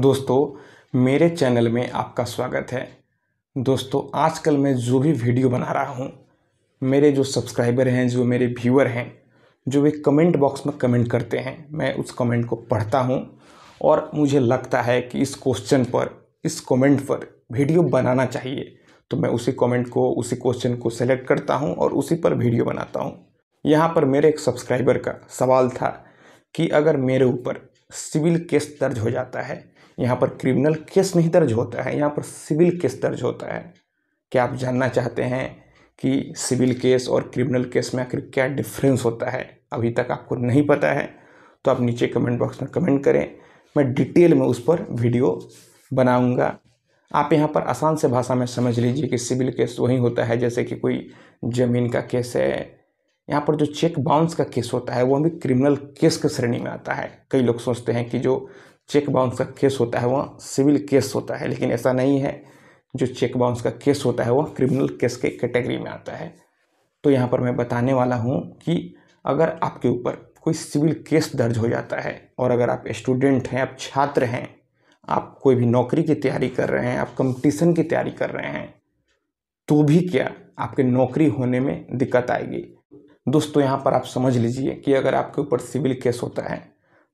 दोस्तों मेरे चैनल में आपका स्वागत है दोस्तों आजकल मैं जो भी वीडियो बना रहा हूँ मेरे जो सब्सक्राइबर हैं जो मेरे व्यूअर हैं जो भी कमेंट बॉक्स में कमेंट करते हैं मैं उस कमेंट को पढ़ता हूँ और मुझे लगता है कि इस क्वेश्चन पर इस कमेंट पर वीडियो बनाना चाहिए तो मैं उसी कमेंट को उसी क्वेश्चन को सेलेक्ट करता हूँ और उसी पर वीडियो बनाता हूँ यहाँ पर मेरे एक सब्सक्राइबर का सवाल था कि अगर मेरे ऊपर सिविल केस दर्ज हो जाता है यहाँ पर क्रिमिनल केस नहीं दर्ज होता है यहाँ पर सिविल केस दर्ज होता है क्या आप जानना चाहते हैं कि सिविल केस और क्रिमिनल केस में आखिर क्या डिफरेंस होता है अभी तक आपको नहीं पता है तो आप नीचे कमेंट बॉक्स में कमेंट करें मैं डिटेल में उस पर वीडियो बनाऊंगा आप यहाँ पर आसान से भाषा में समझ लीजिए कि सिविल केस वही होता है जैसे कि कोई ज़मीन का केस है यहाँ पर जो चेक बाउंस का केस होता है वो भी क्रिमिनल केस के श्रेणी में आता है कई लोग सोचते हैं कि जो चेक बाउंस का केस होता है वह सिविल केस होता है लेकिन ऐसा नहीं है जो चेक बाउंस का केस होता है वह क्रिमिनल केस के कैटेगरी में आता है तो यहाँ पर मैं बताने वाला हूँ कि अगर आपके ऊपर कोई सिविल केस दर्ज हो जाता है और अगर आप स्टूडेंट हैं आप छात्र हैं आप कोई भी नौकरी की तैयारी कर रहे हैं आप कंपटीशन की तैयारी कर रहे हैं तो भी क्या आपके नौकरी होने में दिक्कत आएगी दोस्तों यहाँ पर आप समझ लीजिए कि अगर आपके ऊपर सिविल केस होता है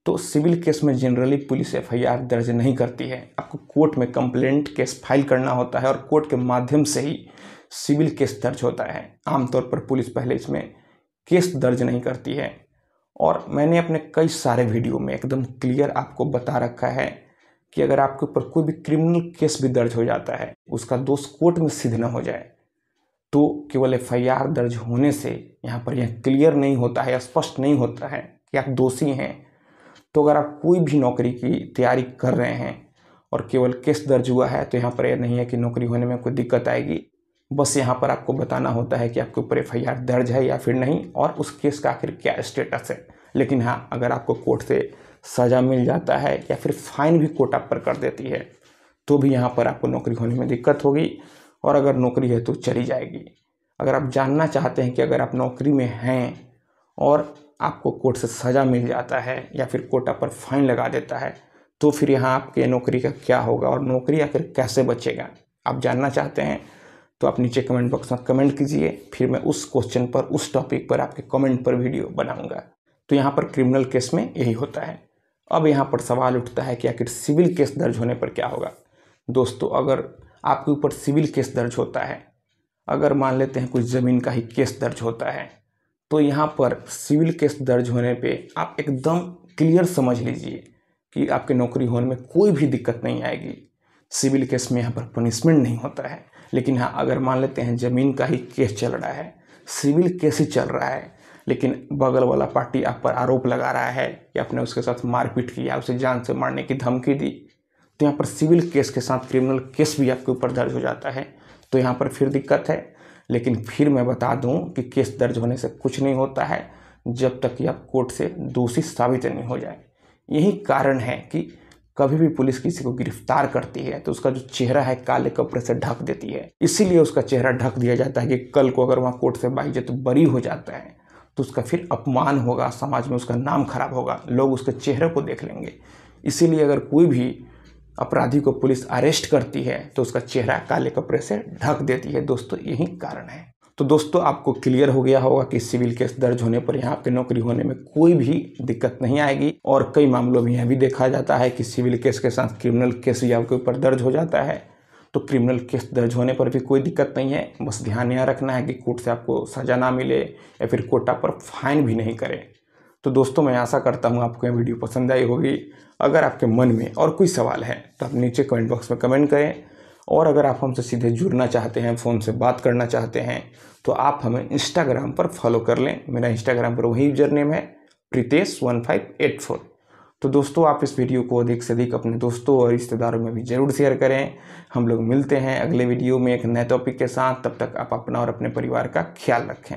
तो सिविल केस में जनरली पुलिस एफआईआर दर्ज नहीं करती है आपको कोर्ट में कंप्लेंट केस फाइल करना होता है और कोर्ट के माध्यम से ही सिविल केस दर्ज होता है आमतौर पर पुलिस पहले इसमें केस दर्ज नहीं करती है और मैंने अपने कई सारे वीडियो में एकदम क्लियर आपको बता रखा है कि अगर आपके ऊपर कोई भी क्रिमिनल केस भी दर्ज हो जाता है उसका दोष कोर्ट में सिद्ध न हो जाए तो केवल एफ दर्ज होने से यहाँ पर यह क्लियर नहीं होता है स्पष्ट नहीं होता है कि आप दोषी हैं तो अगर आप कोई भी नौकरी की तैयारी कर रहे हैं और केवल केस दर्ज हुआ है तो यहाँ पर यह नहीं है कि नौकरी होने में कोई दिक्कत आएगी बस यहाँ पर आपको बताना होता है कि आपके ऊपर एफ दर्ज है या फिर नहीं और उस केस का आखिर क्या स्टेटस है लेकिन हाँ अगर आपको कोर्ट से सज़ा मिल जाता है या फिर फाइन भी कोर्ट आप पर कर देती है तो भी यहाँ पर आपको नौकरी होने में दिक्कत होगी और अगर नौकरी है तो चली जाएगी अगर आप जानना चाहते हैं कि अगर आप नौकरी में हैं और आपको कोर्ट से सज़ा मिल जाता है या फिर कोर्ट आप पर फाइन लगा देता है तो फिर यहाँ आपके नौकरी का क्या होगा और नौकरी आखिर कैसे बचेगा आप जानना चाहते हैं तो आप नीचे कमेंट बॉक्स में कमेंट कीजिए फिर मैं उस क्वेश्चन पर उस टॉपिक पर आपके कमेंट पर वीडियो बनाऊंगा तो यहाँ पर क्रिमिनल केस में यही होता है अब यहाँ पर सवाल उठता है कि आखिर सिविल केस दर्ज होने पर क्या होगा दोस्तों अगर आपके ऊपर सिविल केस दर्ज होता है अगर मान लेते हैं कुछ ज़मीन का ही केस दर्ज होता है तो यहाँ पर सिविल केस दर्ज होने पे आप एकदम क्लियर समझ लीजिए कि आपके नौकरी होने में कोई भी दिक्कत नहीं आएगी सिविल केस में यहाँ पर पनिशमेंट नहीं होता है लेकिन हाँ अगर मान लेते हैं ज़मीन का ही केस चल रहा है सिविल केस ही चल रहा है लेकिन बगल वाला पार्टी आप पर आरोप लगा रहा है कि आपने उसके साथ मारपीट किया उसे जान से मारने की धमकी दी तो यहाँ पर सिविल केस के साथ क्रिमिनल केस भी आपके ऊपर दर्ज हो जाता है तो यहाँ पर फिर दिक्कत है लेकिन फिर मैं बता दूं कि केस दर्ज होने से कुछ नहीं होता है जब तक कि आप कोर्ट से दोषी साबित नहीं हो जाए यही कारण है कि कभी भी पुलिस किसी को गिरफ्तार करती है तो उसका जो चेहरा है काले कपड़े से ढक देती है इसीलिए उसका चेहरा ढक दिया जाता है कि कल को अगर वहाँ कोर्ट से बाइज्जत तो बरी हो जाता है तो उसका फिर अपमान होगा समाज में उसका नाम खराब होगा लोग उसके चेहरे को देख लेंगे इसीलिए अगर कोई भी अपराधी को पुलिस अरेस्ट करती है तो उसका चेहरा काले कपड़े से ढक देती है दोस्तों यही कारण है तो दोस्तों आपको क्लियर हो गया होगा कि सिविल केस दर्ज होने पर यहाँ पे नौकरी होने में कोई भी दिक्कत नहीं आएगी और कई मामलों में यह भी देखा जाता है कि सिविल केस के साथ क्रिमिनल केस भी आपके ऊपर दर्ज हो जाता है तो क्रिमिनल केस दर्ज होने पर भी कोई दिक्कत नहीं है बस ध्यान यहाँ रखना है कि कोर्ट से आपको सज़ा ना मिले या फिर कोटा पर फाइन भी नहीं करें तो दोस्तों मैं आशा करता हूँ आपको ये वीडियो पसंद आई होगी अगर आपके मन में और कोई सवाल है तो आप नीचे कमेंट बॉक्स में कमेंट करें और अगर आप हमसे सीधे जुड़ना चाहते हैं फ़ोन से बात करना चाहते हैं तो आप हमें इंस्टाग्राम पर फॉलो कर लें मेरा इंस्टाग्राम पर वही यूजर नेम है Pritesh one five eight four तो दोस्तों आप इस वीडियो को अधिक से अधिक अपने दोस्तों और रिश्तेदारों में भी ज़रूर शेयर करें हम लोग मिलते हैं अगले वीडियो में एक नए टॉपिक के साथ तब तक आप अपना और अपने परिवार का ख्याल रखें